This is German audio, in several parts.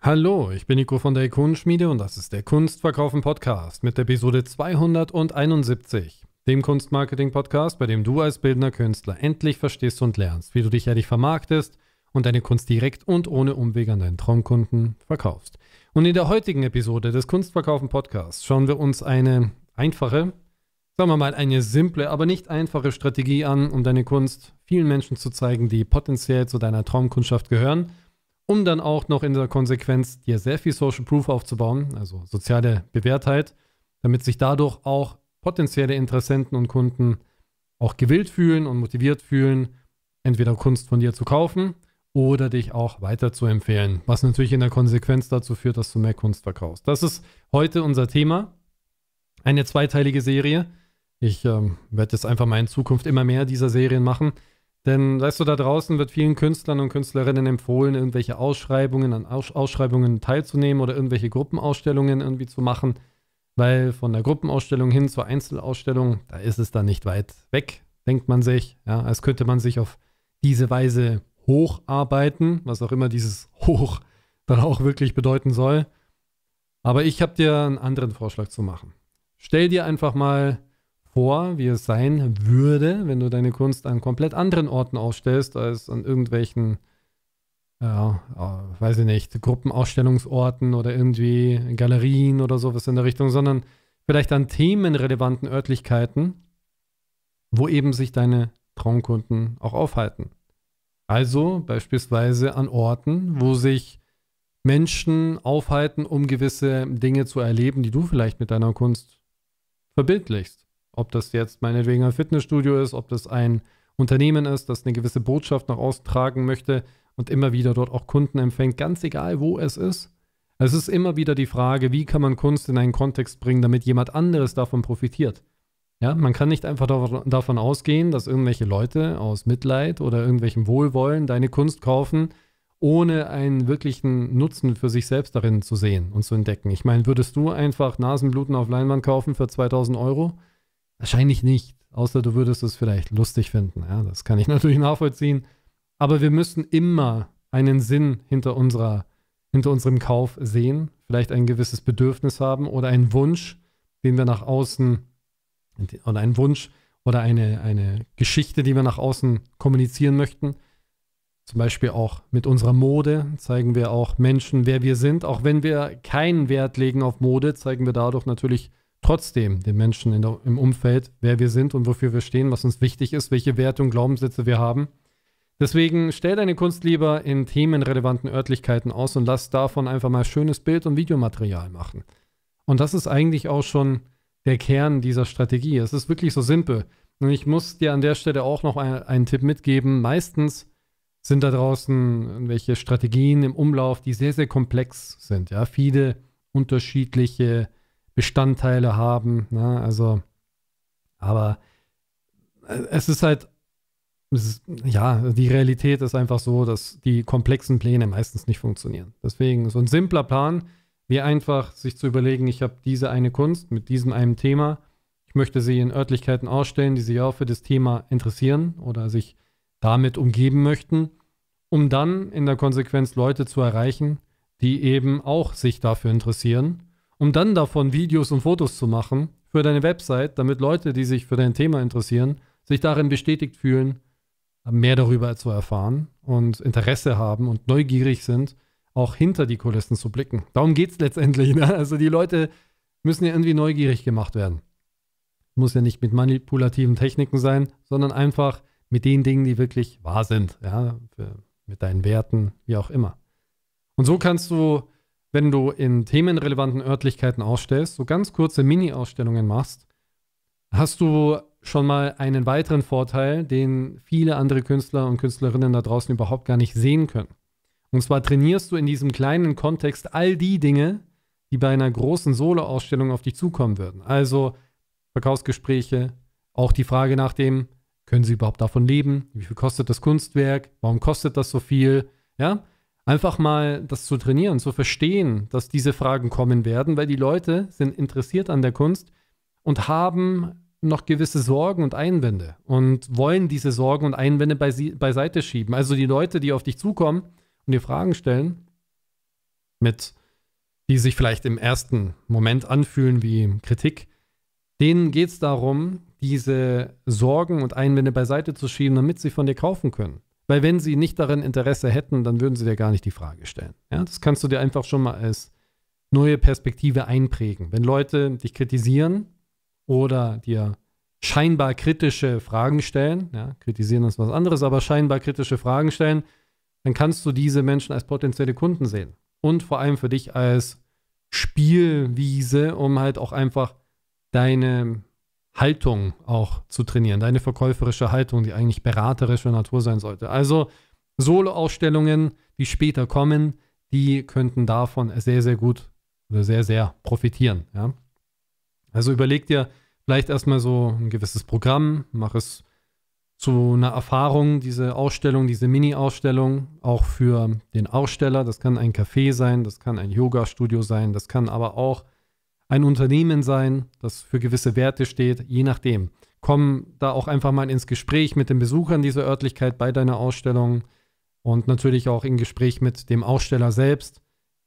Hallo, ich bin Nico von der Ikonenschmiede und das ist der Kunstverkaufen Podcast mit Episode 271, dem Kunstmarketing Podcast, bei dem du als bildender Künstler endlich verstehst und lernst, wie du dich ehrlich vermarktest und deine Kunst direkt und ohne Umweg an deinen Traumkunden verkaufst. Und in der heutigen Episode des Kunstverkaufen Podcasts schauen wir uns eine einfache, sagen wir mal eine simple, aber nicht einfache Strategie an, um deine Kunst vielen Menschen zu zeigen, die potenziell zu deiner Traumkundschaft gehören um dann auch noch in der Konsequenz dir sehr viel Social Proof aufzubauen, also soziale Bewährtheit, damit sich dadurch auch potenzielle Interessenten und Kunden auch gewillt fühlen und motiviert fühlen, entweder Kunst von dir zu kaufen oder dich auch weiter zu empfehlen, was natürlich in der Konsequenz dazu führt, dass du mehr Kunst verkaufst. Das ist heute unser Thema. Eine zweiteilige Serie. Ich ähm, werde es einfach mal in Zukunft immer mehr dieser Serien machen, denn weißt du, da draußen wird vielen Künstlern und Künstlerinnen empfohlen, irgendwelche Ausschreibungen, an Aus Ausschreibungen teilzunehmen oder irgendwelche Gruppenausstellungen irgendwie zu machen. Weil von der Gruppenausstellung hin zur Einzelausstellung, da ist es dann nicht weit weg, denkt man sich. Ja, als könnte man sich auf diese Weise hocharbeiten, was auch immer dieses Hoch dann auch wirklich bedeuten soll. Aber ich habe dir einen anderen Vorschlag zu machen. Stell dir einfach mal vor, wie es sein würde, wenn du deine Kunst an komplett anderen Orten ausstellst als an irgendwelchen, ja, äh, weiß ich nicht, Gruppenausstellungsorten oder irgendwie Galerien oder sowas in der Richtung, sondern vielleicht an themenrelevanten Örtlichkeiten, wo eben sich deine Traumkunden auch aufhalten. Also beispielsweise an Orten, wo sich Menschen aufhalten, um gewisse Dinge zu erleben, die du vielleicht mit deiner Kunst verbildlichst. Ob das jetzt meinetwegen ein Fitnessstudio ist, ob das ein Unternehmen ist, das eine gewisse Botschaft nach außen tragen möchte und immer wieder dort auch Kunden empfängt, ganz egal wo es ist. Es ist immer wieder die Frage, wie kann man Kunst in einen Kontext bringen, damit jemand anderes davon profitiert. Ja, man kann nicht einfach davon ausgehen, dass irgendwelche Leute aus Mitleid oder irgendwelchem Wohlwollen deine Kunst kaufen, ohne einen wirklichen Nutzen für sich selbst darin zu sehen und zu entdecken. Ich meine, würdest du einfach Nasenbluten auf Leinwand kaufen für 2000 Euro? Wahrscheinlich nicht, außer du würdest es vielleicht lustig finden. Ja, das kann ich natürlich nachvollziehen. Aber wir müssen immer einen Sinn hinter, unserer, hinter unserem Kauf sehen, vielleicht ein gewisses Bedürfnis haben oder einen Wunsch, den wir nach außen oder einen Wunsch oder eine, eine Geschichte, die wir nach außen kommunizieren möchten. Zum Beispiel auch mit unserer Mode zeigen wir auch Menschen, wer wir sind. Auch wenn wir keinen Wert legen auf Mode, zeigen wir dadurch natürlich trotzdem den Menschen der, im Umfeld, wer wir sind und wofür wir stehen, was uns wichtig ist, welche Werte und Glaubenssätze wir haben. Deswegen stell deine Kunst lieber in themenrelevanten Örtlichkeiten aus und lass davon einfach mal schönes Bild- und Videomaterial machen. Und das ist eigentlich auch schon der Kern dieser Strategie. Es ist wirklich so simpel. Und ich muss dir an der Stelle auch noch ein, einen Tipp mitgeben. Meistens sind da draußen irgendwelche Strategien im Umlauf, die sehr, sehr komplex sind. Ja, viele unterschiedliche Bestandteile haben. Ne? Also, aber äh, es ist halt, es ist, ja, die Realität ist einfach so, dass die komplexen Pläne meistens nicht funktionieren. Deswegen so ein simpler Plan, wie einfach sich zu überlegen, ich habe diese eine Kunst mit diesem einen Thema. Ich möchte sie in Örtlichkeiten ausstellen, die sich auch für das Thema interessieren oder sich damit umgeben möchten, um dann in der Konsequenz Leute zu erreichen, die eben auch sich dafür interessieren um dann davon Videos und Fotos zu machen für deine Website, damit Leute, die sich für dein Thema interessieren, sich darin bestätigt fühlen, mehr darüber zu erfahren und Interesse haben und neugierig sind, auch hinter die Kulissen zu blicken. Darum geht es letztendlich. Ne? Also die Leute müssen ja irgendwie neugierig gemacht werden. Muss ja nicht mit manipulativen Techniken sein, sondern einfach mit den Dingen, die wirklich wahr sind, ja, für, mit deinen Werten, wie auch immer. Und so kannst du wenn du in themenrelevanten Örtlichkeiten ausstellst, so ganz kurze Mini-Ausstellungen machst, hast du schon mal einen weiteren Vorteil, den viele andere Künstler und Künstlerinnen da draußen überhaupt gar nicht sehen können. Und zwar trainierst du in diesem kleinen Kontext all die Dinge, die bei einer großen Solo-Ausstellung auf dich zukommen würden. Also Verkaufsgespräche, auch die Frage nach dem, können sie überhaupt davon leben? Wie viel kostet das Kunstwerk? Warum kostet das so viel? Ja, einfach mal das zu trainieren, zu verstehen, dass diese Fragen kommen werden, weil die Leute sind interessiert an der Kunst und haben noch gewisse Sorgen und Einwände und wollen diese Sorgen und Einwände beiseite schieben. Also die Leute, die auf dich zukommen und dir Fragen stellen, mit die sich vielleicht im ersten Moment anfühlen wie Kritik, denen geht es darum, diese Sorgen und Einwände beiseite zu schieben, damit sie von dir kaufen können. Weil wenn sie nicht daran Interesse hätten, dann würden sie dir gar nicht die Frage stellen. Ja, das kannst du dir einfach schon mal als neue Perspektive einprägen. Wenn Leute dich kritisieren oder dir scheinbar kritische Fragen stellen, ja, kritisieren ist was anderes, aber scheinbar kritische Fragen stellen, dann kannst du diese Menschen als potenzielle Kunden sehen. Und vor allem für dich als Spielwiese, um halt auch einfach deine Haltung auch zu trainieren, deine verkäuferische Haltung, die eigentlich beraterischer Natur sein sollte. Also Solo-Ausstellungen, die später kommen, die könnten davon sehr, sehr gut oder sehr, sehr profitieren. Ja? Also überleg dir vielleicht erstmal so ein gewisses Programm, mach es zu einer Erfahrung, diese Ausstellung, diese Mini-Ausstellung, auch für den Aussteller. Das kann ein Café sein, das kann ein Yoga-Studio sein, das kann aber auch ein Unternehmen sein, das für gewisse Werte steht, je nachdem. Komm da auch einfach mal ins Gespräch mit den Besuchern dieser Örtlichkeit bei deiner Ausstellung und natürlich auch im Gespräch mit dem Aussteller selbst.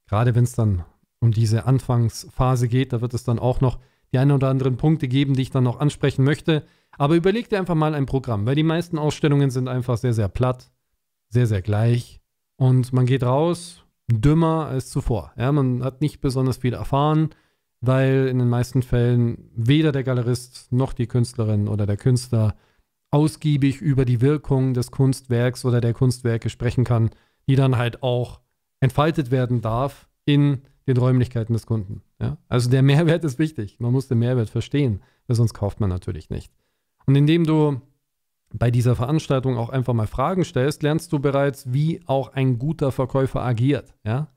Gerade wenn es dann um diese Anfangsphase geht, da wird es dann auch noch die einen oder anderen Punkte geben, die ich dann noch ansprechen möchte. Aber überleg dir einfach mal ein Programm, weil die meisten Ausstellungen sind einfach sehr, sehr platt, sehr, sehr gleich. Und man geht raus dümmer als zuvor. Ja, man hat nicht besonders viel erfahren weil in den meisten Fällen weder der Galerist noch die Künstlerin oder der Künstler ausgiebig über die Wirkung des Kunstwerks oder der Kunstwerke sprechen kann, die dann halt auch entfaltet werden darf in den Räumlichkeiten des Kunden. Ja? Also der Mehrwert ist wichtig. Man muss den Mehrwert verstehen, weil sonst kauft man natürlich nicht. Und indem du bei dieser Veranstaltung auch einfach mal Fragen stellst, lernst du bereits, wie auch ein guter Verkäufer agiert. Ja?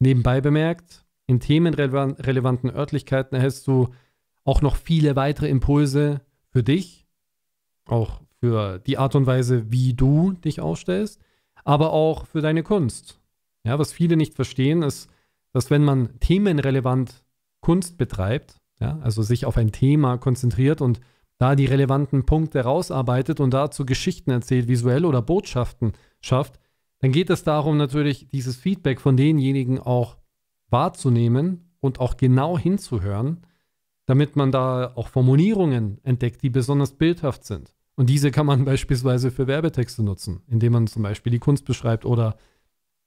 Nebenbei bemerkt, in themenrelevanten Örtlichkeiten erhältst du auch noch viele weitere Impulse für dich, auch für die Art und Weise, wie du dich aufstellst, aber auch für deine Kunst. Ja, was viele nicht verstehen, ist, dass wenn man themenrelevant Kunst betreibt, ja, also sich auf ein Thema konzentriert und da die relevanten Punkte rausarbeitet und dazu Geschichten erzählt, visuell oder Botschaften schafft, dann geht es darum, natürlich dieses Feedback von denjenigen auch wahrzunehmen und auch genau hinzuhören, damit man da auch Formulierungen entdeckt, die besonders bildhaft sind. Und diese kann man beispielsweise für Werbetexte nutzen, indem man zum Beispiel die Kunst beschreibt oder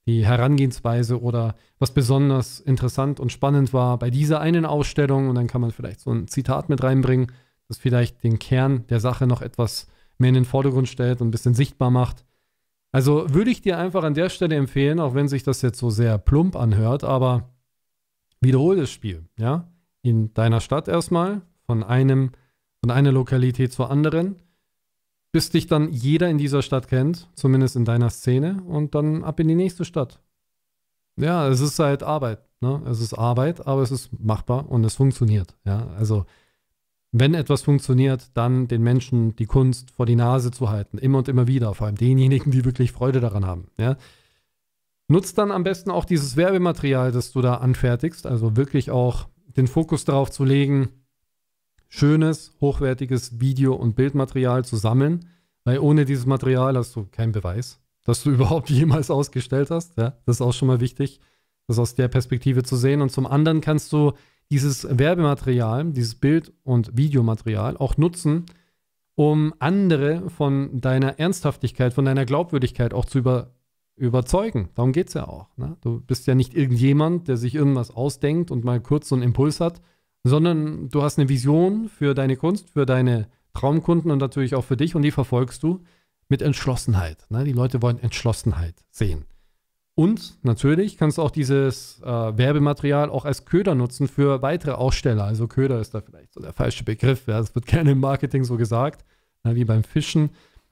die Herangehensweise oder was besonders interessant und spannend war bei dieser einen Ausstellung. Und dann kann man vielleicht so ein Zitat mit reinbringen, das vielleicht den Kern der Sache noch etwas mehr in den Vordergrund stellt und ein bisschen sichtbar macht. Also würde ich dir einfach an der Stelle empfehlen, auch wenn sich das jetzt so sehr plump anhört, aber wiederhole das Spiel, ja, in deiner Stadt erstmal, von einem, von einer Lokalität zur anderen, bis dich dann jeder in dieser Stadt kennt, zumindest in deiner Szene, und dann ab in die nächste Stadt. Ja, es ist halt Arbeit, ne? Es ist Arbeit, aber es ist machbar und es funktioniert, ja. Also, wenn etwas funktioniert, dann den Menschen die Kunst vor die Nase zu halten, immer und immer wieder, vor allem denjenigen, die wirklich Freude daran haben, ja. Nutzt dann am besten auch dieses Werbematerial, das du da anfertigst, also wirklich auch den Fokus darauf zu legen, schönes, hochwertiges Video- und Bildmaterial zu sammeln, weil ohne dieses Material hast du keinen Beweis, dass du überhaupt jemals ausgestellt hast. Ja, das ist auch schon mal wichtig, das aus der Perspektive zu sehen. Und zum anderen kannst du dieses Werbematerial, dieses Bild- und Videomaterial auch nutzen, um andere von deiner Ernsthaftigkeit, von deiner Glaubwürdigkeit auch zu überzeugen überzeugen. Darum geht es ja auch. Ne? Du bist ja nicht irgendjemand, der sich irgendwas ausdenkt und mal kurz so einen Impuls hat, sondern du hast eine Vision für deine Kunst, für deine Traumkunden und natürlich auch für dich und die verfolgst du mit Entschlossenheit. Ne? Die Leute wollen Entschlossenheit sehen. Und natürlich kannst du auch dieses äh, Werbematerial auch als Köder nutzen für weitere Aussteller. Also Köder ist da vielleicht so der falsche Begriff. Ja? Das wird gerne im Marketing so gesagt, ne? wie beim Fischen.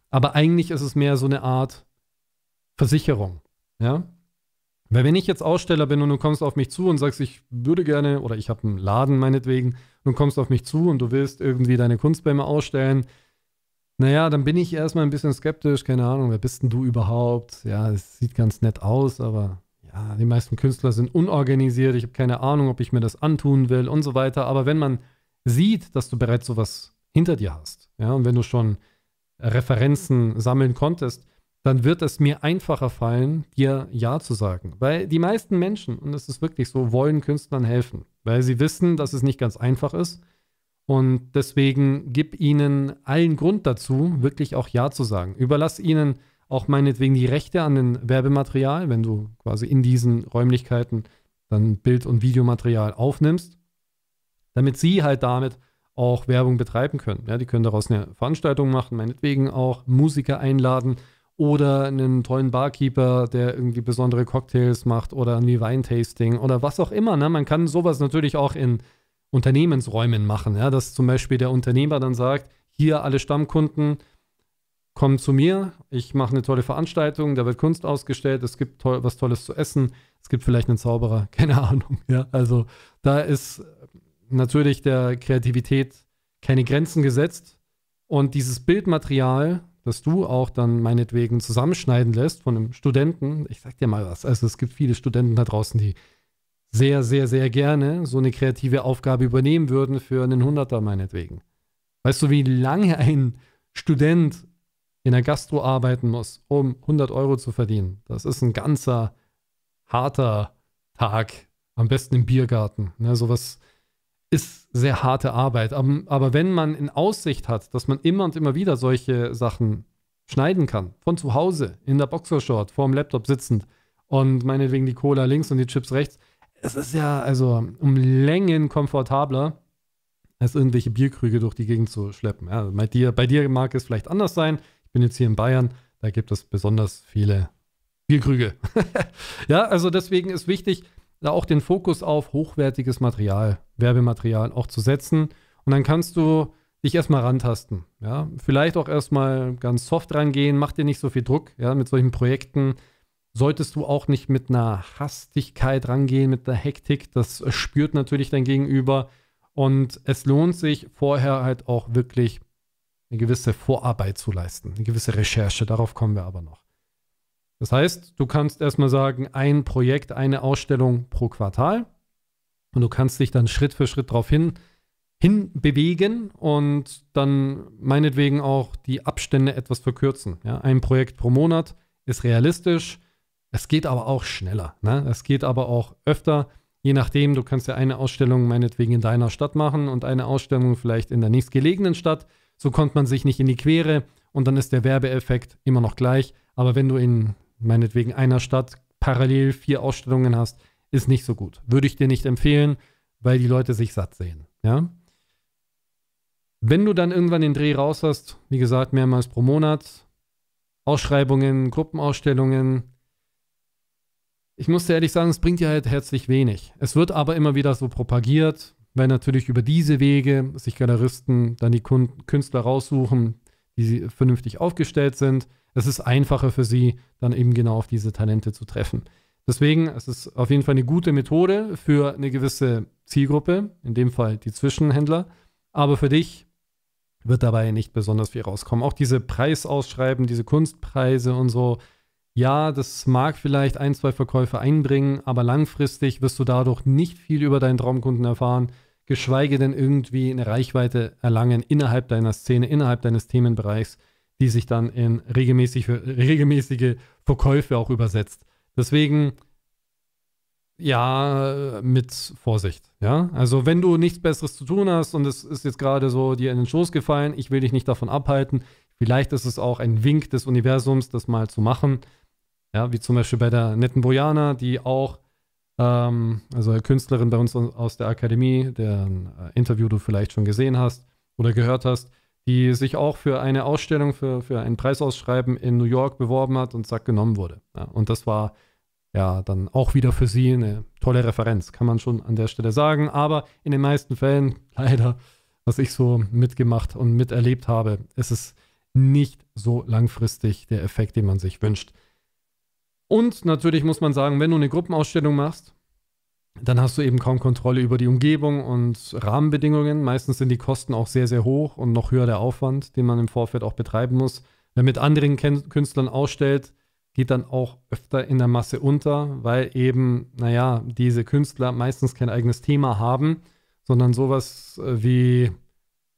Aber eigentlich ist es mehr so eine Art Versicherung. Ja? Weil wenn ich jetzt Aussteller bin und du kommst auf mich zu und sagst, ich würde gerne oder ich habe einen Laden meinetwegen und du kommst auf mich zu und du willst irgendwie deine Kunst bei mir ausstellen, naja, dann bin ich erstmal ein bisschen skeptisch, keine Ahnung, wer bist denn du überhaupt? Ja, es sieht ganz nett aus, aber ja, die meisten Künstler sind unorganisiert, ich habe keine Ahnung, ob ich mir das antun will und so weiter. Aber wenn man sieht, dass du bereits sowas hinter dir hast, ja, und wenn du schon Referenzen sammeln konntest, dann wird es mir einfacher fallen, dir Ja zu sagen. Weil die meisten Menschen, und es ist wirklich so, wollen Künstlern helfen, weil sie wissen, dass es nicht ganz einfach ist. Und deswegen gib ihnen allen Grund dazu, wirklich auch Ja zu sagen. Überlass ihnen auch meinetwegen die Rechte an den Werbematerial, wenn du quasi in diesen Räumlichkeiten dann Bild- und Videomaterial aufnimmst, damit sie halt damit auch Werbung betreiben können. Ja, die können daraus eine Veranstaltung machen, meinetwegen auch Musiker einladen oder einen tollen Barkeeper, der irgendwie besondere Cocktails macht oder irgendwie Weintasting oder was auch immer. Ne? Man kann sowas natürlich auch in Unternehmensräumen machen, ja? dass zum Beispiel der Unternehmer dann sagt, hier alle Stammkunden kommen zu mir, ich mache eine tolle Veranstaltung, da wird Kunst ausgestellt, es gibt to was Tolles zu essen, es gibt vielleicht einen Zauberer, keine Ahnung. Ja? Also da ist natürlich der Kreativität keine Grenzen gesetzt. Und dieses Bildmaterial, dass du auch dann meinetwegen zusammenschneiden lässt von einem Studenten. Ich sag dir mal was. Also es gibt viele Studenten da draußen, die sehr, sehr, sehr gerne so eine kreative Aufgabe übernehmen würden für einen Hunderter meinetwegen. Weißt du, wie lange ein Student in der Gastro arbeiten muss, um 100 Euro zu verdienen? Das ist ein ganzer harter Tag, am besten im Biergarten. Ne, sowas ist sehr harte Arbeit. Aber, ähm, aber wenn man in Aussicht hat, dass man immer und immer wieder solche Sachen schneiden kann, von zu Hause, in der Boxershort, vor dem Laptop sitzend und meinetwegen die Cola links und die Chips rechts, es ist ja also um Längen komfortabler, als irgendwelche Bierkrüge durch die Gegend zu schleppen. Ja, bei, dir, bei dir mag es vielleicht anders sein. Ich bin jetzt hier in Bayern, da gibt es besonders viele Bierkrüge. ja, also deswegen ist wichtig, da auch den Fokus auf hochwertiges Material, Werbematerial auch zu setzen. Und dann kannst du dich erstmal rantasten. Ja? Vielleicht auch erstmal ganz soft rangehen, mach dir nicht so viel Druck. Ja? Mit solchen Projekten solltest du auch nicht mit einer Hastigkeit rangehen, mit einer Hektik. Das spürt natürlich dein Gegenüber. Und es lohnt sich vorher halt auch wirklich eine gewisse Vorarbeit zu leisten, eine gewisse Recherche. Darauf kommen wir aber noch. Das heißt, du kannst erstmal sagen, ein Projekt, eine Ausstellung pro Quartal. Und du kannst dich dann Schritt für Schritt darauf hin, hin bewegen und dann meinetwegen auch die Abstände etwas verkürzen. Ja, ein Projekt pro Monat ist realistisch. Es geht aber auch schneller. Ne? Es geht aber auch öfter. Je nachdem, du kannst ja eine Ausstellung meinetwegen in deiner Stadt machen und eine Ausstellung vielleicht in der nächstgelegenen Stadt. So kommt man sich nicht in die Quere und dann ist der Werbeeffekt immer noch gleich. Aber wenn du in meinetwegen einer Stadt parallel vier Ausstellungen hast, ist nicht so gut. Würde ich dir nicht empfehlen, weil die Leute sich satt sehen. Ja? Wenn du dann irgendwann den Dreh raus hast, wie gesagt, mehrmals pro Monat, Ausschreibungen, Gruppenausstellungen. Ich muss dir ehrlich sagen, es bringt dir halt herzlich wenig. Es wird aber immer wieder so propagiert, weil natürlich über diese Wege sich Galeristen dann die Künstler raussuchen, die vernünftig aufgestellt sind es ist einfacher für sie, dann eben genau auf diese Talente zu treffen. Deswegen es ist es auf jeden Fall eine gute Methode für eine gewisse Zielgruppe, in dem Fall die Zwischenhändler. Aber für dich wird dabei nicht besonders viel rauskommen. Auch diese Preisausschreiben, diese Kunstpreise und so. Ja, das mag vielleicht ein, zwei Verkäufe einbringen, aber langfristig wirst du dadurch nicht viel über deinen Traumkunden erfahren, geschweige denn irgendwie eine Reichweite erlangen innerhalb deiner Szene, innerhalb deines Themenbereichs die sich dann in regelmäßig, regelmäßige Verkäufe auch übersetzt. Deswegen, ja, mit Vorsicht. Ja, also wenn du nichts Besseres zu tun hast und es ist jetzt gerade so dir in den Schoß gefallen, ich will dich nicht davon abhalten. Vielleicht ist es auch ein Wink des Universums, das mal zu machen. Ja, wie zum Beispiel bei der netten Bojana, die auch, ähm, also eine Künstlerin bei uns aus der Akademie, deren äh, Interview du vielleicht schon gesehen hast oder gehört hast, die sich auch für eine Ausstellung, für, für ein Preisausschreiben in New York beworben hat und sagt, genommen wurde. Ja, und das war ja dann auch wieder für sie eine tolle Referenz, kann man schon an der Stelle sagen. Aber in den meisten Fällen, leider, was ich so mitgemacht und miterlebt habe, ist es nicht so langfristig der Effekt, den man sich wünscht. Und natürlich muss man sagen, wenn du eine Gruppenausstellung machst, dann hast du eben kaum Kontrolle über die Umgebung und Rahmenbedingungen. Meistens sind die Kosten auch sehr, sehr hoch und noch höher der Aufwand, den man im Vorfeld auch betreiben muss. Wer mit anderen Künstlern ausstellt, geht dann auch öfter in der Masse unter, weil eben, naja, diese Künstler meistens kein eigenes Thema haben, sondern sowas äh, wie,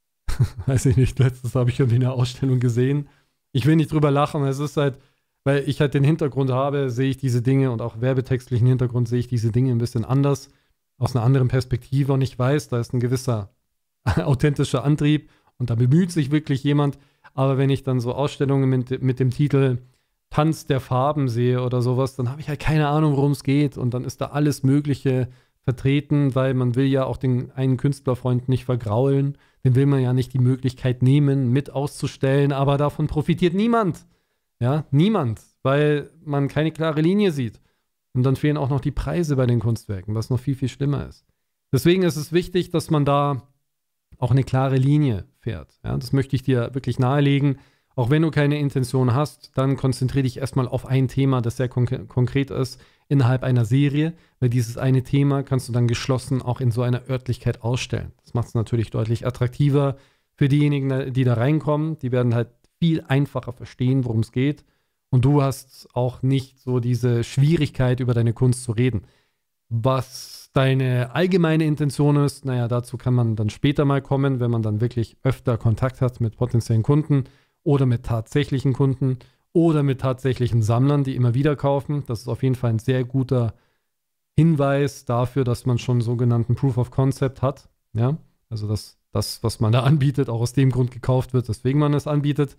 weiß ich nicht, letztes habe ich irgendwie eine Ausstellung gesehen. Ich will nicht drüber lachen, es ist halt weil ich halt den Hintergrund habe, sehe ich diese Dinge und auch werbetextlichen Hintergrund sehe ich diese Dinge ein bisschen anders, aus einer anderen Perspektive und ich weiß, da ist ein gewisser authentischer Antrieb und da bemüht sich wirklich jemand. Aber wenn ich dann so Ausstellungen mit, mit dem Titel Tanz der Farben sehe oder sowas, dann habe ich halt keine Ahnung, worum es geht und dann ist da alles Mögliche vertreten, weil man will ja auch den einen Künstlerfreund nicht vergraulen, den will man ja nicht die Möglichkeit nehmen, mit auszustellen, aber davon profitiert niemand. Ja, niemand, weil man keine klare Linie sieht. Und dann fehlen auch noch die Preise bei den Kunstwerken, was noch viel, viel schlimmer ist. Deswegen ist es wichtig, dass man da auch eine klare Linie fährt. Ja, das möchte ich dir wirklich nahelegen. Auch wenn du keine Intention hast, dann konzentriere dich erstmal auf ein Thema, das sehr konk konkret ist, innerhalb einer Serie, weil dieses eine Thema kannst du dann geschlossen auch in so einer Örtlichkeit ausstellen. Das macht es natürlich deutlich attraktiver für diejenigen, die da reinkommen. Die werden halt viel einfacher verstehen, worum es geht. Und du hast auch nicht so diese Schwierigkeit, über deine Kunst zu reden. Was deine allgemeine Intention ist, naja, dazu kann man dann später mal kommen, wenn man dann wirklich öfter Kontakt hat mit potenziellen Kunden oder mit tatsächlichen Kunden oder mit tatsächlichen Sammlern, die immer wieder kaufen. Das ist auf jeden Fall ein sehr guter Hinweis dafür, dass man schon sogenannten Proof of Concept hat. Ja, also das das, was man da anbietet, auch aus dem Grund gekauft wird, weswegen man es anbietet.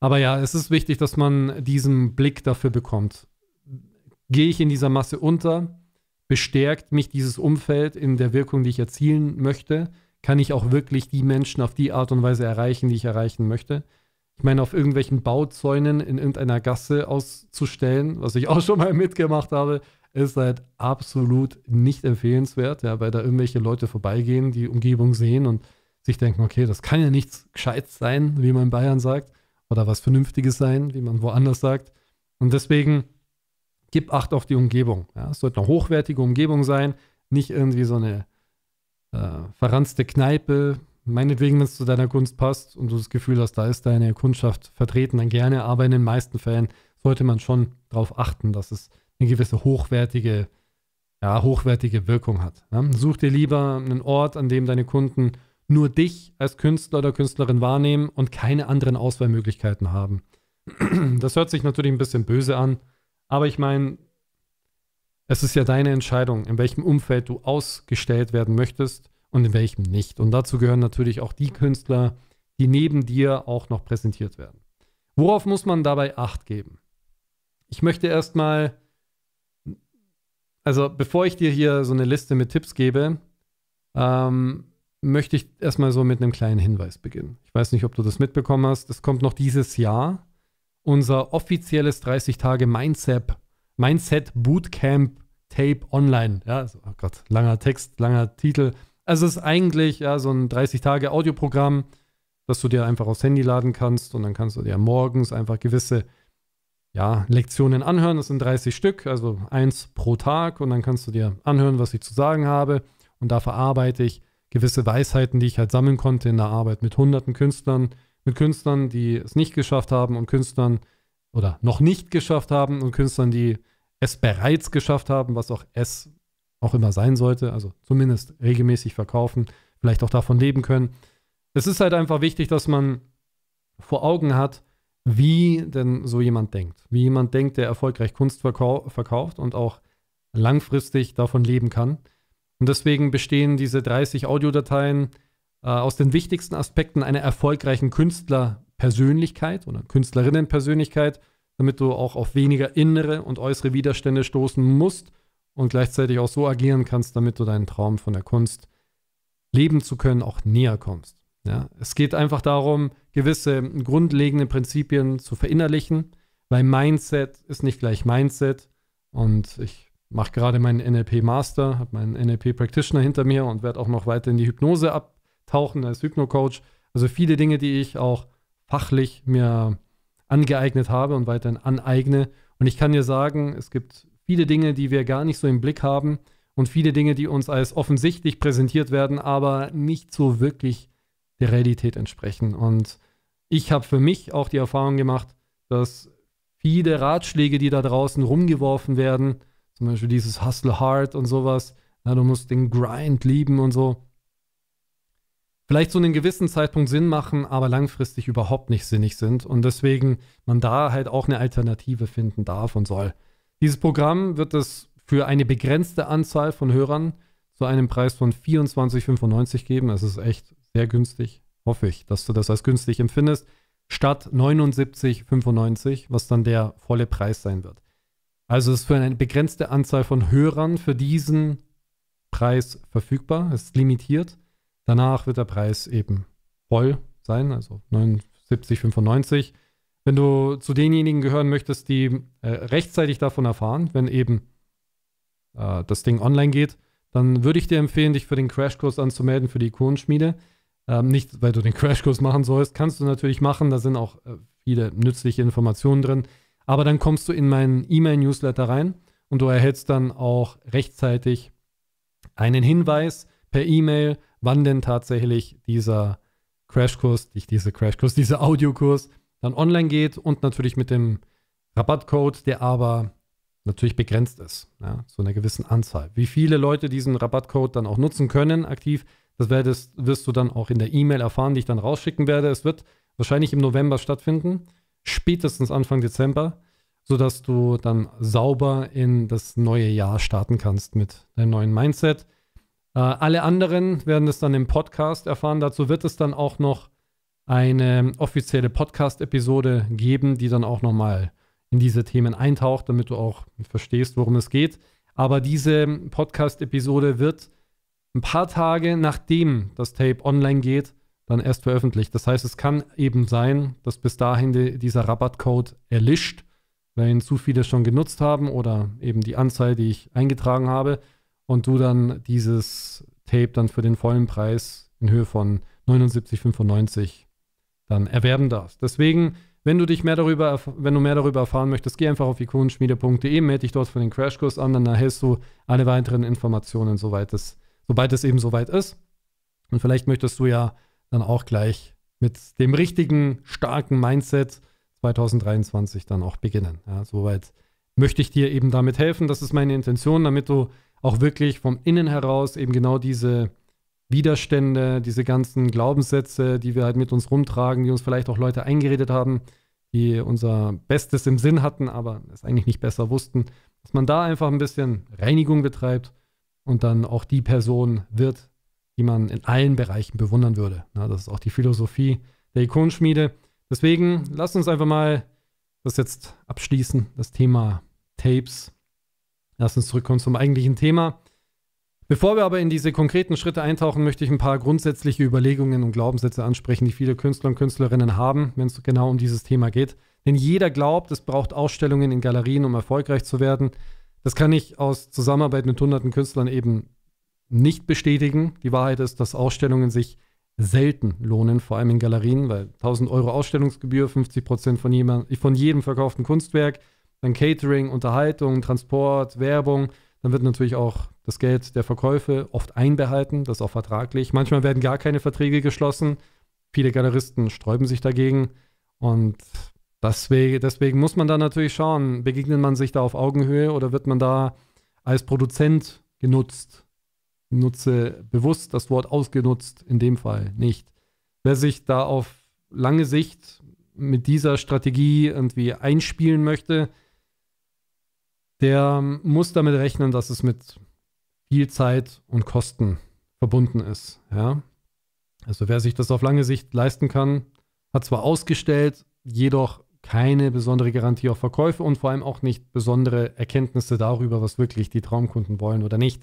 Aber ja, es ist wichtig, dass man diesen Blick dafür bekommt. Gehe ich in dieser Masse unter? Bestärkt mich dieses Umfeld in der Wirkung, die ich erzielen möchte? Kann ich auch wirklich die Menschen auf die Art und Weise erreichen, die ich erreichen möchte? Ich meine, auf irgendwelchen Bauzäunen in irgendeiner Gasse auszustellen, was ich auch schon mal mitgemacht habe, ist halt absolut nicht empfehlenswert, ja, weil da irgendwelche Leute vorbeigehen, die Umgebung sehen und sich denken, okay, das kann ja nichts Gescheites sein, wie man in Bayern sagt, oder was Vernünftiges sein, wie man woanders sagt. Und deswegen gib Acht auf die Umgebung. Ja. Es sollte eine hochwertige Umgebung sein, nicht irgendwie so eine äh, verranzte Kneipe. Meinetwegen, wenn es zu deiner Kunst passt und du das Gefühl hast, da ist deine Kundschaft vertreten, dann gerne. Aber in den meisten Fällen sollte man schon darauf achten, dass es eine gewisse hochwertige, ja, hochwertige Wirkung hat. Ne? Such dir lieber einen Ort, an dem deine Kunden nur dich als Künstler oder Künstlerin wahrnehmen und keine anderen Auswahlmöglichkeiten haben. Das hört sich natürlich ein bisschen böse an, aber ich meine, es ist ja deine Entscheidung, in welchem Umfeld du ausgestellt werden möchtest und in welchem nicht. Und dazu gehören natürlich auch die Künstler, die neben dir auch noch präsentiert werden. Worauf muss man dabei Acht geben? Ich möchte erstmal also bevor ich dir hier so eine Liste mit Tipps gebe, ähm, möchte ich erstmal so mit einem kleinen Hinweis beginnen. Ich weiß nicht, ob du das mitbekommen hast. Es kommt noch dieses Jahr unser offizielles 30 Tage Mindset, Bootcamp Tape online. Ja, also, oh Gott, langer Text, langer Titel. Also es ist eigentlich ja, so ein 30 Tage Audioprogramm, das du dir einfach aufs Handy laden kannst und dann kannst du dir morgens einfach gewisse ja, Lektionen anhören. Das sind 30 Stück, also eins pro Tag. Und dann kannst du dir anhören, was ich zu sagen habe. Und da verarbeite ich gewisse Weisheiten, die ich halt sammeln konnte in der Arbeit mit hunderten Künstlern, mit Künstlern, die es nicht geschafft haben und Künstlern oder noch nicht geschafft haben und Künstlern, die es bereits geschafft haben, was auch es auch immer sein sollte. Also zumindest regelmäßig verkaufen, vielleicht auch davon leben können. Es ist halt einfach wichtig, dass man vor Augen hat, wie denn so jemand denkt. Wie jemand denkt, der erfolgreich Kunst verkau verkauft und auch langfristig davon leben kann. Und deswegen bestehen diese 30 Audiodateien äh, aus den wichtigsten Aspekten einer erfolgreichen Künstlerpersönlichkeit oder Künstlerinnenpersönlichkeit, damit du auch auf weniger innere und äußere Widerstände stoßen musst und gleichzeitig auch so agieren kannst, damit du deinen Traum von der Kunst leben zu können, auch näher kommst. Ja, es geht einfach darum, gewisse grundlegende Prinzipien zu verinnerlichen, weil Mindset ist nicht gleich Mindset. Und ich mache gerade meinen NLP Master, habe meinen NLP Practitioner hinter mir und werde auch noch weiter in die Hypnose abtauchen als Hypnocoach. Also viele Dinge, die ich auch fachlich mir angeeignet habe und weiterhin aneigne. Und ich kann dir sagen, es gibt viele Dinge, die wir gar nicht so im Blick haben und viele Dinge, die uns als offensichtlich präsentiert werden, aber nicht so wirklich präsentiert der Realität entsprechen. Und ich habe für mich auch die Erfahrung gemacht, dass viele Ratschläge, die da draußen rumgeworfen werden, zum Beispiel dieses Hustle Hard und sowas, na, du musst den Grind lieben und so, vielleicht zu einem gewissen Zeitpunkt Sinn machen, aber langfristig überhaupt nicht sinnig sind und deswegen man da halt auch eine Alternative finden darf und soll. Dieses Programm wird es für eine begrenzte Anzahl von Hörern zu einem Preis von 24,95 geben. Das ist echt sehr günstig. Hoffe ich, dass du das als günstig empfindest. Statt 79,95, was dann der volle Preis sein wird. Also ist für eine begrenzte Anzahl von Hörern für diesen Preis verfügbar. Ist limitiert. Danach wird der Preis eben voll sein, also 79,95. Wenn du zu denjenigen gehören möchtest, die äh, rechtzeitig davon erfahren, wenn eben äh, das Ding online geht, dann würde ich dir empfehlen, dich für den Crashkurs anzumelden für die Ikonenschmiede. Ähm, nicht, weil du den Crashkurs machen sollst, kannst du natürlich machen, da sind auch äh, viele nützliche Informationen drin. Aber dann kommst du in meinen E-Mail-Newsletter rein und du erhältst dann auch rechtzeitig einen Hinweis per E-Mail, wann denn tatsächlich dieser Crashkurs, nicht dieser Crashkurs, dieser Audiokurs dann online geht und natürlich mit dem Rabattcode, der aber natürlich begrenzt ist, ja, zu einer gewissen Anzahl. Wie viele Leute diesen Rabattcode dann auch nutzen können aktiv, das werdest, wirst du dann auch in der E-Mail erfahren, die ich dann rausschicken werde. Es wird wahrscheinlich im November stattfinden, spätestens Anfang Dezember, sodass du dann sauber in das neue Jahr starten kannst mit deinem neuen Mindset. Äh, alle anderen werden es dann im Podcast erfahren. Dazu wird es dann auch noch eine offizielle Podcast-Episode geben, die dann auch nochmal in diese Themen eintaucht, damit du auch verstehst, worum es geht. Aber diese Podcast-Episode wird ein paar Tage nachdem das Tape online geht, dann erst veröffentlicht. Das heißt, es kann eben sein, dass bis dahin die, dieser Rabattcode erlischt, weil ihn zu viele schon genutzt haben oder eben die Anzahl, die ich eingetragen habe und du dann dieses Tape dann für den vollen Preis in Höhe von 79,95 dann erwerben darfst. Deswegen, wenn du dich mehr darüber, wenn du mehr darüber erfahren möchtest, geh einfach auf ikonenschmiede.de, melde dich dort für den Crashkurs an, dann erhältst du alle weiteren Informationen, soweit es sobald es eben soweit ist. Und vielleicht möchtest du ja dann auch gleich mit dem richtigen, starken Mindset 2023 dann auch beginnen. Ja, soweit möchte ich dir eben damit helfen. Das ist meine Intention, damit du auch wirklich vom Innen heraus eben genau diese Widerstände, diese ganzen Glaubenssätze, die wir halt mit uns rumtragen, die uns vielleicht auch Leute eingeredet haben, die unser Bestes im Sinn hatten, aber es eigentlich nicht besser wussten, dass man da einfach ein bisschen Reinigung betreibt und dann auch die Person wird, die man in allen Bereichen bewundern würde. Ja, das ist auch die Philosophie der Ikonenschmiede. Deswegen lasst uns einfach mal das jetzt abschließen, das Thema Tapes. Lasst uns zurückkommen zum eigentlichen Thema. Bevor wir aber in diese konkreten Schritte eintauchen, möchte ich ein paar grundsätzliche Überlegungen und Glaubenssätze ansprechen, die viele Künstler und Künstlerinnen haben, wenn es genau um dieses Thema geht. Denn jeder glaubt, es braucht Ausstellungen in Galerien, um erfolgreich zu werden. Das kann ich aus Zusammenarbeit mit hunderten Künstlern eben nicht bestätigen. Die Wahrheit ist, dass Ausstellungen sich selten lohnen, vor allem in Galerien, weil 1000 Euro Ausstellungsgebühr, 50 Prozent von, von jedem verkauften Kunstwerk, dann Catering, Unterhaltung, Transport, Werbung. Dann wird natürlich auch das Geld der Verkäufe oft einbehalten, das ist auch vertraglich. Manchmal werden gar keine Verträge geschlossen. Viele Galeristen sträuben sich dagegen. Und Deswegen, deswegen muss man da natürlich schauen, begegnet man sich da auf Augenhöhe oder wird man da als Produzent genutzt? nutze bewusst das Wort ausgenutzt, in dem Fall nicht. Wer sich da auf lange Sicht mit dieser Strategie irgendwie einspielen möchte, der muss damit rechnen, dass es mit viel Zeit und Kosten verbunden ist. Ja? Also wer sich das auf lange Sicht leisten kann, hat zwar ausgestellt, jedoch keine besondere Garantie auf Verkäufe und vor allem auch nicht besondere Erkenntnisse darüber, was wirklich die Traumkunden wollen oder nicht.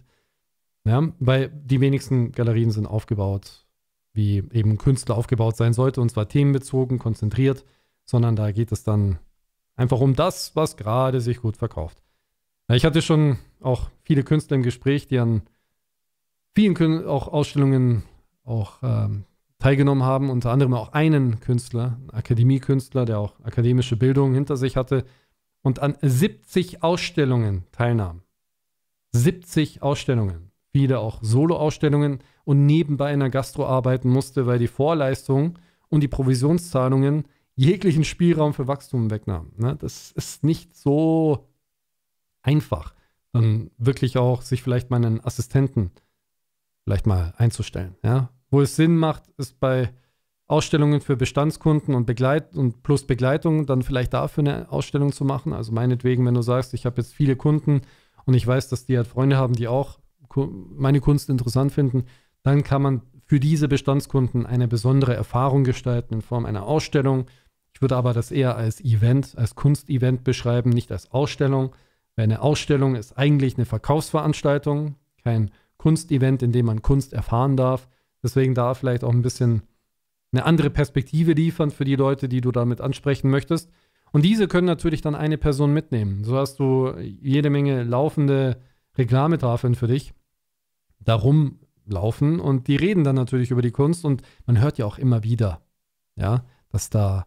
Ja, weil die wenigsten Galerien sind aufgebaut, wie eben Künstler aufgebaut sein sollte, und zwar themenbezogen, konzentriert, sondern da geht es dann einfach um das, was gerade sich gut verkauft. ich hatte schon auch viele Künstler im Gespräch, die an vielen Kün auch Ausstellungen auch ähm, teilgenommen haben, unter anderem auch einen Künstler, einen Akademiekünstler, der auch akademische Bildung hinter sich hatte und an 70 Ausstellungen teilnahm. 70 Ausstellungen, viele auch Solo-Ausstellungen und nebenbei in der Gastro arbeiten musste, weil die Vorleistungen und die Provisionszahlungen jeglichen Spielraum für Wachstum wegnahmen. Ne? Das ist nicht so einfach, dann ähm, wirklich auch sich vielleicht meinen Assistenten vielleicht mal einzustellen. Ja? Wo es Sinn macht, ist bei Ausstellungen für Bestandskunden und Begleit und plus Begleitung dann vielleicht dafür eine Ausstellung zu machen. Also meinetwegen, wenn du sagst, ich habe jetzt viele Kunden und ich weiß, dass die halt Freunde haben, die auch meine Kunst interessant finden, dann kann man für diese Bestandskunden eine besondere Erfahrung gestalten in Form einer Ausstellung. Ich würde aber das eher als Event, als Kunstevent beschreiben, nicht als Ausstellung. Weil eine Ausstellung ist eigentlich eine Verkaufsveranstaltung, kein Kunstevent, in dem man Kunst erfahren darf. Deswegen da vielleicht auch ein bisschen eine andere Perspektive liefern für die Leute, die du damit ansprechen möchtest. Und diese können natürlich dann eine Person mitnehmen. So hast du jede Menge laufende Reklametafeln für dich darum laufen und die reden dann natürlich über die Kunst und man hört ja auch immer wieder, ja, dass da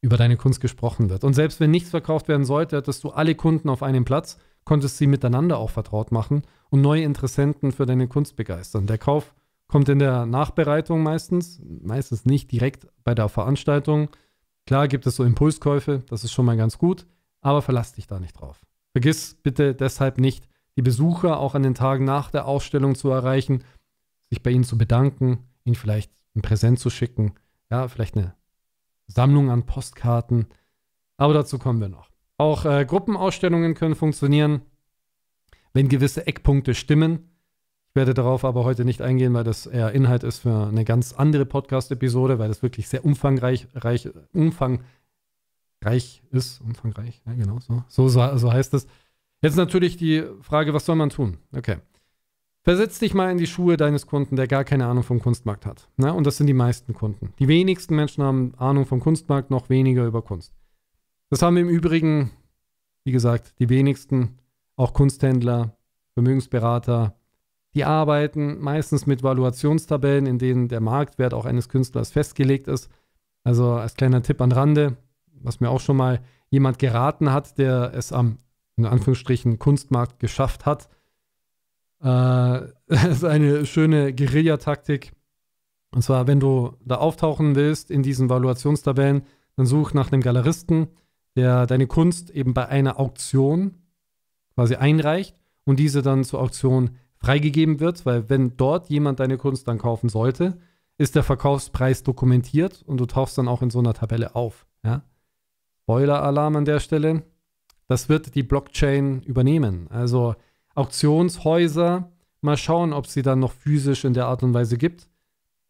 über deine Kunst gesprochen wird. Und selbst wenn nichts verkauft werden sollte, hattest du alle Kunden auf einem Platz, konntest sie miteinander auch vertraut machen und neue Interessenten für deine Kunst begeistern. Der Kauf kommt in der Nachbereitung meistens, meistens nicht direkt bei der Veranstaltung. Klar gibt es so Impulskäufe, das ist schon mal ganz gut, aber verlass dich da nicht drauf. Vergiss bitte deshalb nicht, die Besucher auch an den Tagen nach der Ausstellung zu erreichen, sich bei ihnen zu bedanken, ihnen vielleicht ein Präsent zu schicken, ja, vielleicht eine Sammlung an Postkarten. Aber dazu kommen wir noch. Auch äh, Gruppenausstellungen können funktionieren, wenn gewisse Eckpunkte stimmen werde darauf aber heute nicht eingehen, weil das eher Inhalt ist für eine ganz andere Podcast-Episode, weil das wirklich sehr umfangreich, reich, umfangreich ist. Umfangreich, ja, genau so. So, so. so heißt es. Jetzt natürlich die Frage, was soll man tun? Okay. Versetz dich mal in die Schuhe deines Kunden, der gar keine Ahnung vom Kunstmarkt hat. Na, ne? und das sind die meisten Kunden. Die wenigsten Menschen haben Ahnung vom Kunstmarkt, noch weniger über Kunst. Das haben im Übrigen, wie gesagt, die wenigsten, auch Kunsthändler, Vermögensberater, die arbeiten meistens mit Valuationstabellen, in denen der Marktwert auch eines Künstlers festgelegt ist. Also als kleiner Tipp an Rande, was mir auch schon mal jemand geraten hat, der es am, in Anführungsstrichen, Kunstmarkt geschafft hat. Äh, ist eine schöne Guerillataktik. Und zwar, wenn du da auftauchen willst in diesen Valuationstabellen, dann such nach einem Galeristen, der deine Kunst eben bei einer Auktion quasi einreicht und diese dann zur Auktion freigegeben wird, weil wenn dort jemand deine Kunst dann kaufen sollte, ist der Verkaufspreis dokumentiert und du tauchst dann auch in so einer Tabelle auf. Ja? Spoiler-Alarm an der Stelle. Das wird die Blockchain übernehmen. Also Auktionshäuser, mal schauen, ob sie dann noch physisch in der Art und Weise gibt.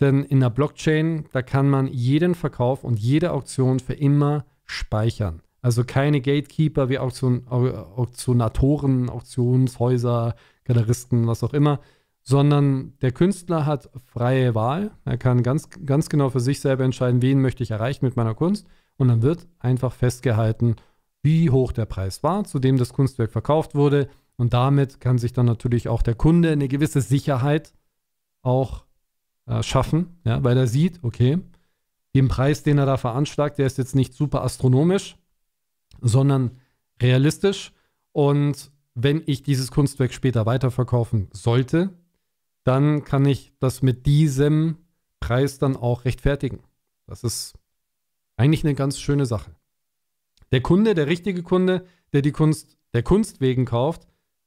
Denn in der Blockchain, da kann man jeden Verkauf und jede Auktion für immer speichern. Also keine Gatekeeper wie Auktion, Auktionatoren, Auktionshäuser, Galeristen, was auch immer, sondern der Künstler hat freie Wahl. Er kann ganz, ganz genau für sich selber entscheiden, wen möchte ich erreichen mit meiner Kunst. Und dann wird einfach festgehalten, wie hoch der Preis war, zu dem das Kunstwerk verkauft wurde. Und damit kann sich dann natürlich auch der Kunde eine gewisse Sicherheit auch äh, schaffen, ja, weil er sieht, okay, den Preis, den er da veranschlagt, der ist jetzt nicht super astronomisch, sondern realistisch. Und wenn ich dieses Kunstwerk später weiterverkaufen sollte, dann kann ich das mit diesem Preis dann auch rechtfertigen. Das ist eigentlich eine ganz schöne Sache. Der Kunde, der richtige Kunde, der die Kunst der Kunst wegen kauft,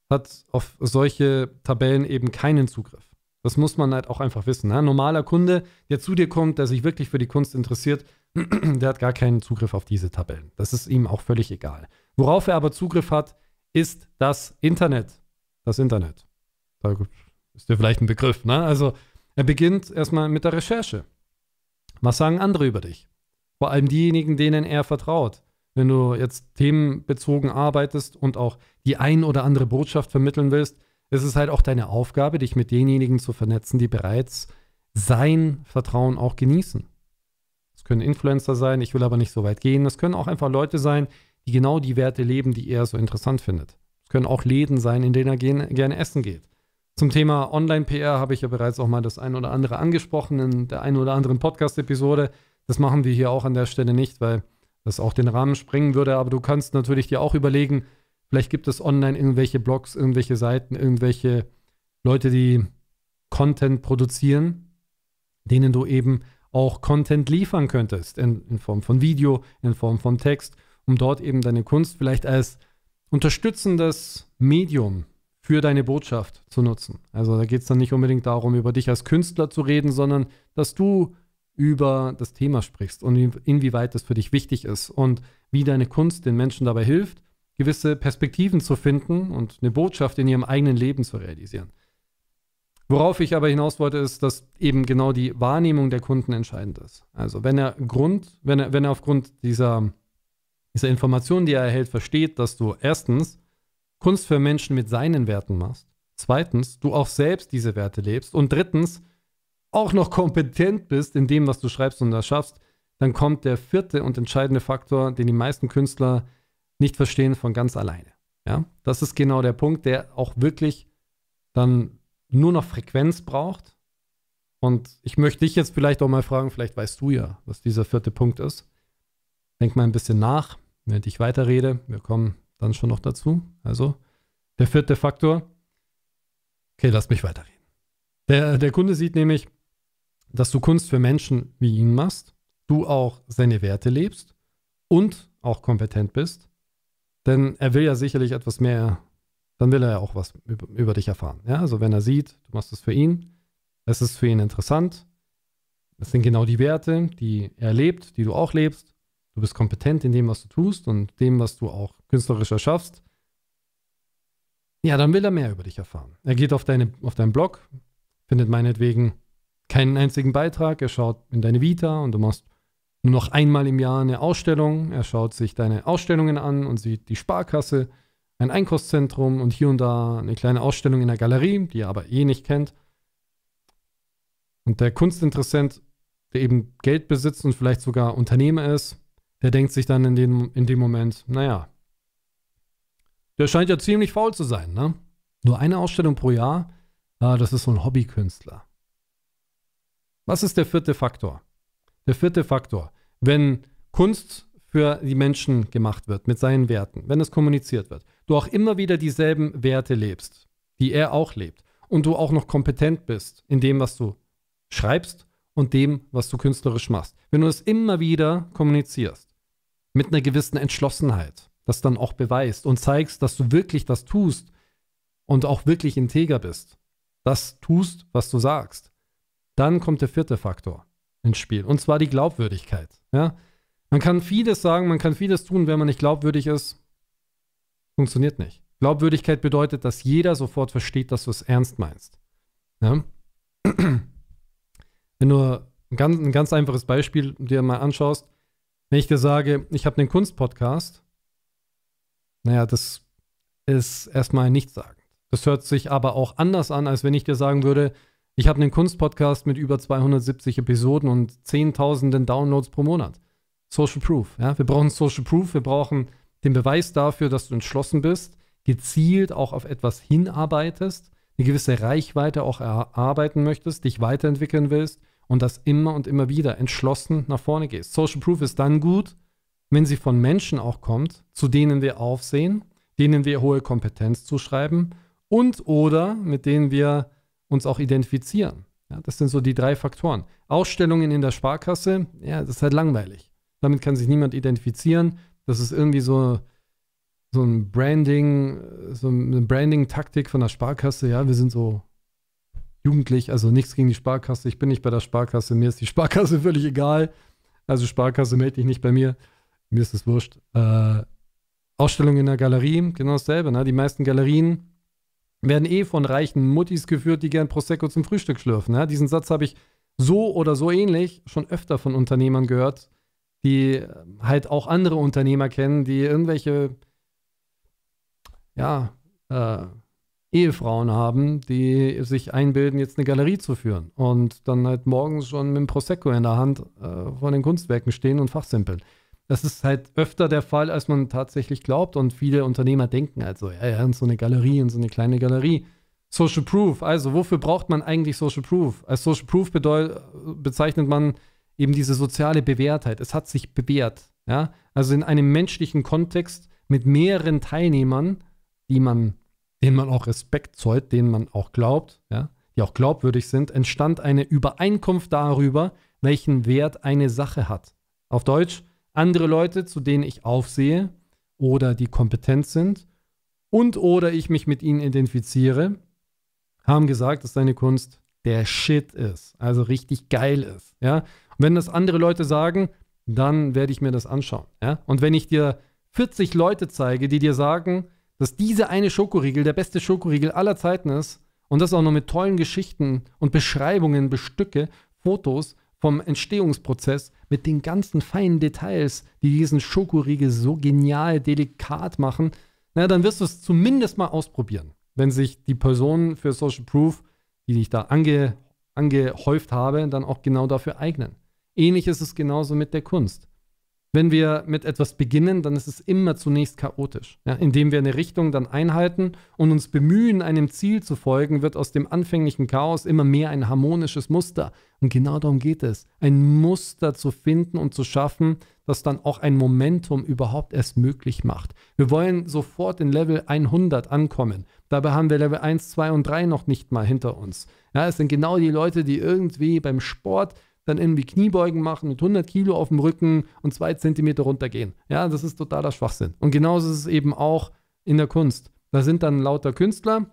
hat auf solche Tabellen eben keinen Zugriff. Das muss man halt auch einfach wissen. Ne? Ein Normaler Kunde, der zu dir kommt, der sich wirklich für die Kunst interessiert, der hat gar keinen Zugriff auf diese Tabellen. Das ist ihm auch völlig egal. Worauf er aber Zugriff hat, ist das Internet. Das Internet. Da ist dir vielleicht ein Begriff, ne? Also er beginnt erstmal mit der Recherche. Was sagen andere über dich? Vor allem diejenigen, denen er vertraut. Wenn du jetzt themenbezogen arbeitest und auch die ein oder andere Botschaft vermitteln willst, ist es halt auch deine Aufgabe, dich mit denjenigen zu vernetzen, die bereits sein Vertrauen auch genießen. Es können Influencer sein, ich will aber nicht so weit gehen. Es können auch einfach Leute sein, die genau die Werte leben, die er so interessant findet. Es können auch Läden sein, in denen er gehen, gerne essen geht. Zum Thema Online-PR habe ich ja bereits auch mal das ein oder andere angesprochen in der einen oder anderen Podcast-Episode. Das machen wir hier auch an der Stelle nicht, weil das auch den Rahmen sprengen würde. Aber du kannst natürlich dir auch überlegen, vielleicht gibt es online irgendwelche Blogs, irgendwelche Seiten, irgendwelche Leute, die Content produzieren, denen du eben auch Content liefern könntest, in, in Form von Video, in Form von Text, um dort eben deine Kunst vielleicht als unterstützendes Medium für deine Botschaft zu nutzen. Also da geht es dann nicht unbedingt darum, über dich als Künstler zu reden, sondern dass du über das Thema sprichst und inwieweit das für dich wichtig ist und wie deine Kunst den Menschen dabei hilft, gewisse Perspektiven zu finden und eine Botschaft in ihrem eigenen Leben zu realisieren. Worauf ich aber hinaus wollte, ist, dass eben genau die Wahrnehmung der Kunden entscheidend ist. Also wenn er Grund, wenn er, wenn er aufgrund dieser dieser Informationen, die er erhält, versteht, dass du erstens Kunst für Menschen mit seinen Werten machst, zweitens du auch selbst diese Werte lebst und drittens auch noch kompetent bist in dem, was du schreibst und erschaffst, dann kommt der vierte und entscheidende Faktor, den die meisten Künstler nicht verstehen, von ganz alleine. Ja, das ist genau der Punkt, der auch wirklich dann nur noch Frequenz braucht. Und ich möchte dich jetzt vielleicht auch mal fragen, vielleicht weißt du ja, was dieser vierte Punkt ist. Denk mal ein bisschen nach während ne, ich weiterrede. Wir kommen dann schon noch dazu. Also der vierte Faktor. Okay, lass mich weiterreden. Der, der Kunde sieht nämlich, dass du Kunst für Menschen wie ihn machst, du auch seine Werte lebst und auch kompetent bist. Denn er will ja sicherlich etwas mehr, dann will er ja auch was über, über dich erfahren. Ja, also wenn er sieht, du machst es für ihn, es ist für ihn interessant, das sind genau die Werte, die er lebt, die du auch lebst du bist kompetent in dem, was du tust und dem, was du auch künstlerisch erschaffst, ja, dann will er mehr über dich erfahren. Er geht auf, deine, auf deinen Blog, findet meinetwegen keinen einzigen Beitrag, er schaut in deine Vita und du machst nur noch einmal im Jahr eine Ausstellung, er schaut sich deine Ausstellungen an und sieht die Sparkasse, ein Einkaufszentrum und hier und da eine kleine Ausstellung in der Galerie, die er aber eh nicht kennt. Und der Kunstinteressent, der eben Geld besitzt und vielleicht sogar Unternehmer ist, der denkt sich dann in dem, in dem Moment, naja, der scheint ja ziemlich faul zu sein, ne? Nur eine Ausstellung pro Jahr, ah, das ist so ein Hobbykünstler. Was ist der vierte Faktor? Der vierte Faktor, wenn Kunst für die Menschen gemacht wird, mit seinen Werten, wenn es kommuniziert wird, du auch immer wieder dieselben Werte lebst, die er auch lebt, und du auch noch kompetent bist in dem, was du schreibst und dem, was du künstlerisch machst. Wenn du es immer wieder kommunizierst, mit einer gewissen Entschlossenheit das dann auch beweist und zeigst, dass du wirklich das tust und auch wirklich integer bist, das tust, was du sagst, dann kommt der vierte Faktor ins Spiel und zwar die Glaubwürdigkeit. Ja? Man kann vieles sagen, man kann vieles tun, wenn man nicht glaubwürdig ist, funktioniert nicht. Glaubwürdigkeit bedeutet, dass jeder sofort versteht, dass du es ernst meinst. Ja? Wenn du ein ganz, ein ganz einfaches Beispiel dir mal anschaust, wenn ich dir sage, ich habe einen Kunstpodcast, naja, das ist erstmal nichtssagend. Das hört sich aber auch anders an, als wenn ich dir sagen würde, ich habe einen Kunstpodcast mit über 270 Episoden und zehntausenden Downloads pro Monat. Social Proof. Ja? Wir brauchen Social Proof, wir brauchen den Beweis dafür, dass du entschlossen bist, gezielt auch auf etwas hinarbeitest, eine gewisse Reichweite auch erarbeiten möchtest, dich weiterentwickeln willst und das immer und immer wieder entschlossen nach vorne gehst. Social Proof ist dann gut, wenn sie von Menschen auch kommt, zu denen wir aufsehen, denen wir hohe Kompetenz zuschreiben und oder mit denen wir uns auch identifizieren. Ja, das sind so die drei Faktoren. Ausstellungen in der Sparkasse, ja, das ist halt langweilig. Damit kann sich niemand identifizieren. Das ist irgendwie so, so ein Branding, so eine Branding-Taktik von der Sparkasse. Ja, wir sind so jugendlich, also nichts gegen die Sparkasse. Ich bin nicht bei der Sparkasse, mir ist die Sparkasse völlig egal. Also Sparkasse melde dich nicht bei mir. Mir ist es wurscht. Äh, Ausstellung in der Galerie, genau dasselbe. Ne? Die meisten Galerien werden eh von reichen Muttis geführt, die gern Prosecco zum Frühstück schlürfen. Ne? Diesen Satz habe ich so oder so ähnlich schon öfter von Unternehmern gehört, die halt auch andere Unternehmer kennen, die irgendwelche ja, äh, Ehefrauen haben, die sich einbilden, jetzt eine Galerie zu führen und dann halt morgens schon mit dem Prosecco in der Hand äh, vor den Kunstwerken stehen und fachsimpeln. Das ist halt öfter der Fall, als man tatsächlich glaubt und viele Unternehmer denken halt so, ja, ja, in so eine Galerie, in so eine kleine Galerie. Social Proof, also wofür braucht man eigentlich Social Proof? Als Social Proof bezeichnet man eben diese soziale Bewährtheit. Es hat sich bewährt, ja? Also in einem menschlichen Kontext mit mehreren Teilnehmern, die man denen man auch Respekt zollt, denen man auch glaubt, ja, die auch glaubwürdig sind, entstand eine Übereinkunft darüber, welchen Wert eine Sache hat. Auf Deutsch, andere Leute, zu denen ich aufsehe oder die kompetent sind und oder ich mich mit ihnen identifiziere, haben gesagt, dass deine Kunst der Shit ist, also richtig geil ist, ja. Und wenn das andere Leute sagen, dann werde ich mir das anschauen, ja. Und wenn ich dir 40 Leute zeige, die dir sagen, dass dieser eine Schokoriegel der beste Schokoriegel aller Zeiten ist und das auch noch mit tollen Geschichten und Beschreibungen, Bestücke, Fotos vom Entstehungsprozess mit den ganzen feinen Details, die diesen Schokoriegel so genial delikat machen, na, dann wirst du es zumindest mal ausprobieren. Wenn sich die Personen für Social Proof, die ich da ange, angehäuft habe, dann auch genau dafür eignen. Ähnlich ist es genauso mit der Kunst wenn wir mit etwas beginnen, dann ist es immer zunächst chaotisch. Ja, indem wir eine Richtung dann einhalten und uns bemühen, einem Ziel zu folgen, wird aus dem anfänglichen Chaos immer mehr ein harmonisches Muster. Und genau darum geht es, ein Muster zu finden und zu schaffen, das dann auch ein Momentum überhaupt erst möglich macht. Wir wollen sofort in Level 100 ankommen. Dabei haben wir Level 1, 2 und 3 noch nicht mal hinter uns. Ja, es sind genau die Leute, die irgendwie beim Sport dann irgendwie Kniebeugen machen mit 100 Kilo auf dem Rücken und zwei Zentimeter runtergehen. Ja, das ist totaler Schwachsinn. Und genauso ist es eben auch in der Kunst. Da sind dann lauter Künstler,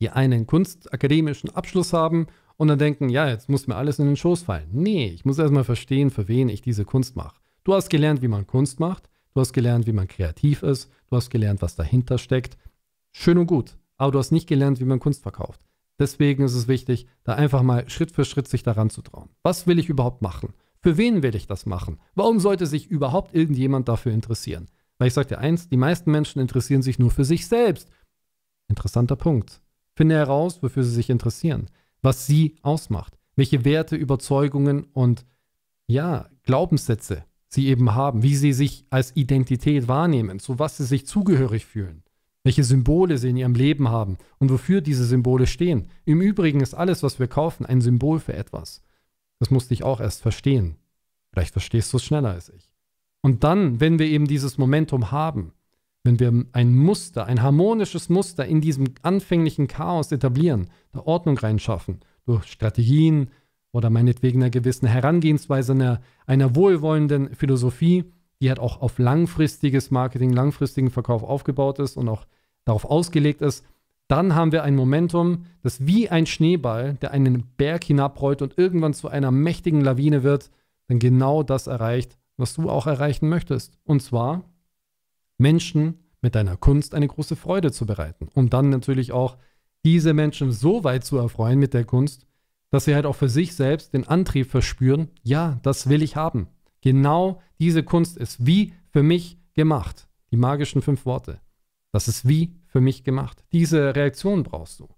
die einen kunstakademischen Abschluss haben und dann denken, ja, jetzt muss mir alles in den Schoß fallen. Nee, ich muss erstmal verstehen, für wen ich diese Kunst mache. Du hast gelernt, wie man Kunst macht. Du hast gelernt, wie man kreativ ist. Du hast gelernt, was dahinter steckt. Schön und gut. Aber du hast nicht gelernt, wie man Kunst verkauft. Deswegen ist es wichtig, da einfach mal Schritt für Schritt sich daran zu trauen. Was will ich überhaupt machen? Für wen will ich das machen? Warum sollte sich überhaupt irgendjemand dafür interessieren? Weil ich sage dir eins, die meisten Menschen interessieren sich nur für sich selbst. Interessanter Punkt. Finde heraus, wofür sie sich interessieren, was sie ausmacht, welche Werte, Überzeugungen und ja, Glaubenssätze sie eben haben, wie sie sich als Identität wahrnehmen, zu was sie sich zugehörig fühlen welche Symbole sie in ihrem Leben haben und wofür diese Symbole stehen. Im Übrigen ist alles, was wir kaufen, ein Symbol für etwas. Das musste ich auch erst verstehen. Vielleicht verstehst du es schneller als ich. Und dann, wenn wir eben dieses Momentum haben, wenn wir ein Muster, ein harmonisches Muster in diesem anfänglichen Chaos etablieren, da Ordnung reinschaffen, durch Strategien oder meinetwegen einer gewissen Herangehensweise, einer, einer wohlwollenden Philosophie, die halt auch auf langfristiges Marketing, langfristigen Verkauf aufgebaut ist und auch darauf ausgelegt ist, dann haben wir ein Momentum, das wie ein Schneeball, der einen Berg hinabrollt und irgendwann zu einer mächtigen Lawine wird, dann genau das erreicht, was du auch erreichen möchtest. Und zwar Menschen mit deiner Kunst eine große Freude zu bereiten und dann natürlich auch diese Menschen so weit zu erfreuen mit der Kunst, dass sie halt auch für sich selbst den Antrieb verspüren, ja, das will ich haben. Genau diese Kunst ist wie für mich gemacht. Die magischen fünf Worte. Das ist wie für mich gemacht. Diese Reaktion brauchst du.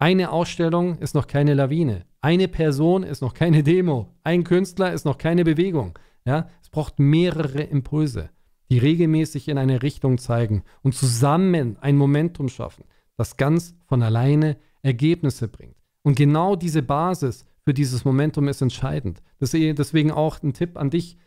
Eine Ausstellung ist noch keine Lawine. Eine Person ist noch keine Demo. Ein Künstler ist noch keine Bewegung. Ja, es braucht mehrere Impulse, die regelmäßig in eine Richtung zeigen und zusammen ein Momentum schaffen, das ganz von alleine Ergebnisse bringt. Und genau diese Basis für dieses Momentum ist entscheidend. Deswegen auch ein Tipp an dich,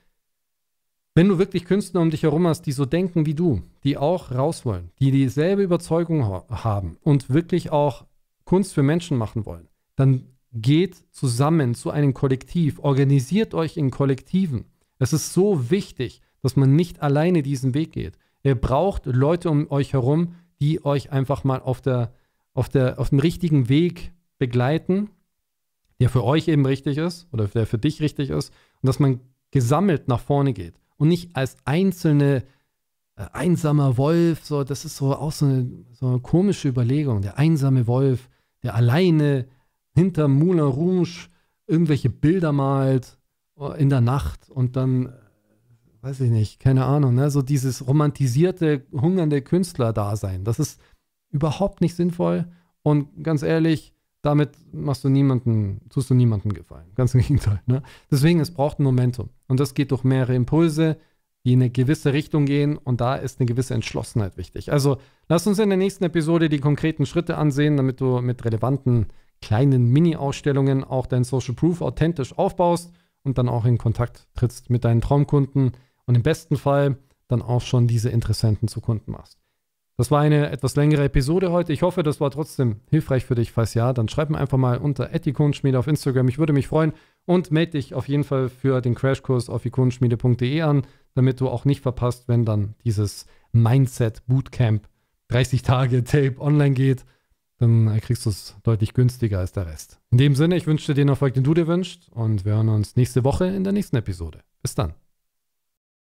wenn du wirklich Künstler um dich herum hast, die so denken wie du, die auch raus wollen, die dieselbe Überzeugung haben und wirklich auch Kunst für Menschen machen wollen, dann geht zusammen zu einem Kollektiv, organisiert euch in Kollektiven. Es ist so wichtig, dass man nicht alleine diesen Weg geht. Ihr braucht Leute um euch herum, die euch einfach mal auf, der, auf, der, auf dem richtigen Weg begleiten, der für euch eben richtig ist oder der für dich richtig ist und dass man gesammelt nach vorne geht und nicht als einzelne äh, einsamer Wolf. So, das ist so auch so eine, so eine komische Überlegung. Der einsame Wolf, der alleine hinter Moulin Rouge irgendwelche Bilder malt oh, in der Nacht und dann, äh, weiß ich nicht, keine Ahnung, ne? so dieses romantisierte, hungernde Künstler-Dasein. Das ist überhaupt nicht sinnvoll. Und ganz ehrlich, damit machst du niemanden, tust du niemanden gefallen. Ganz im Gegenteil. Ne? Deswegen, es braucht ein Momentum. Und das geht durch mehrere Impulse, die in eine gewisse Richtung gehen. Und da ist eine gewisse Entschlossenheit wichtig. Also, lass uns in der nächsten Episode die konkreten Schritte ansehen, damit du mit relevanten kleinen Mini-Ausstellungen auch dein Social Proof authentisch aufbaust und dann auch in Kontakt trittst mit deinen Traumkunden und im besten Fall dann auch schon diese Interessenten zu Kunden machst. Das war eine etwas längere Episode heute. Ich hoffe, das war trotzdem hilfreich für dich. Falls ja, dann schreib mir einfach mal unter etikonschmiede auf Instagram. Ich würde mich freuen und melde dich auf jeden Fall für den Crashkurs auf ikonenschmiede.de an, damit du auch nicht verpasst, wenn dann dieses Mindset Bootcamp 30 Tage Tape online geht. Dann äh, kriegst du es deutlich günstiger als der Rest. In dem Sinne, ich wünsche dir den Erfolg, den du dir wünschst, und wir hören uns nächste Woche in der nächsten Episode. Bis dann.